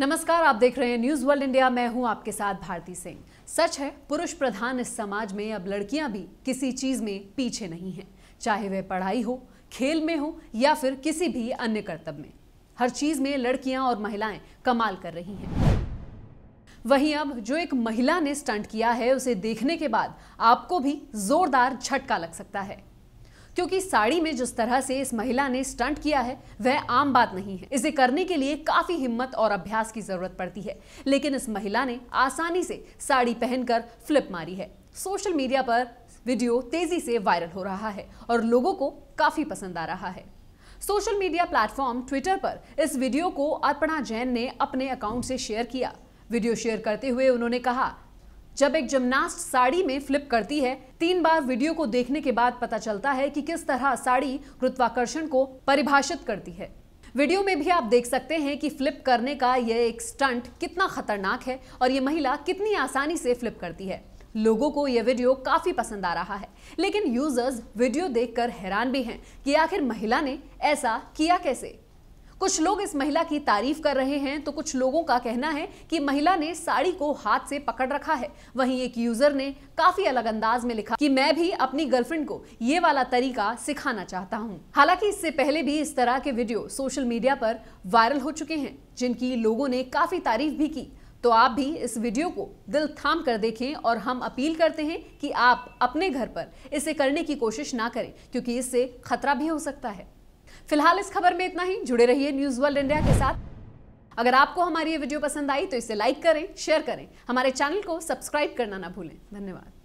नमस्कार आप देख रहे हैं न्यूज वर्ल्ड इंडिया मैं हूं आपके साथ भारती सिंह सच है पुरुष प्रधान इस समाज में अब लड़कियां भी किसी चीज में पीछे नहीं हैं चाहे वह पढ़ाई हो खेल में हो या फिर किसी भी अन्य कर्तव्य में हर चीज में लड़कियां और महिलाएं कमाल कर रही हैं वहीं अब जो एक महिला ने स्टंट किया है उसे देखने के बाद आपको भी जोरदार झटका लग सकता है क्योंकि साड़ी में जिस तरह से इस महिला ने स्टंट किया है वह आम बात नहीं है इसे करने के लिए काफी हिम्मत और अभ्यास की जरूरत पड़ती है लेकिन इस महिला ने आसानी से साड़ी पहनकर फ्लिप मारी है सोशल मीडिया पर वीडियो तेजी से वायरल हो रहा है और लोगों को काफी पसंद आ रहा है सोशल मीडिया प्लेटफॉर्म ट्विटर पर इस वीडियो को अर्पणा जैन ने अपने अकाउंट से शेयर किया वीडियो शेयर करते हुए उन्होंने कहा जब एक जिमनास्ट साड़ी में फ्लिप करती है तीन बार वीडियो को देखने के बाद पता चलता है कि किस तरह साड़ी गुरुत्वाकर्षण को परिभाषित करती है वीडियो में भी आप देख सकते हैं कि फ्लिप करने का यह एक स्टंट कितना खतरनाक है और ये महिला कितनी आसानी से फ्लिप करती है लोगों को यह वीडियो काफी पसंद आ रहा है लेकिन यूजर्स वीडियो देखकर हैरान भी हैं कि आखिर महिला ने ऐसा किया कैसे कुछ लोग इस महिला की तारीफ कर रहे हैं तो कुछ लोगों का कहना है कि महिला ने साड़ी को हाथ से पकड़ रखा है वहीं एक यूजर ने काफी अलग अंदाज में लिखा कि मैं भी अपनी गर्लफ्रेंड को ये वाला तरीका सिखाना चाहता हूँ हालांकि इससे पहले भी इस तरह के वीडियो सोशल मीडिया पर वायरल हो चुके हैं जिनकी लोगों ने काफी तारीफ भी की तो आप भी इस वीडियो को दिल थाम कर देखें और हम अपील करते हैं कि आप अपने घर पर इसे करने की कोशिश ना करें क्योंकि इससे खतरा भी हो सकता है फिलहाल इस खबर में इतना ही जुड़े रहिए न्यूज वर्ल्ड इंडिया के साथ अगर आपको हमारी ये वीडियो पसंद आई तो इसे लाइक करें शेयर करें हमारे चैनल को सब्सक्राइब करना ना भूलें धन्यवाद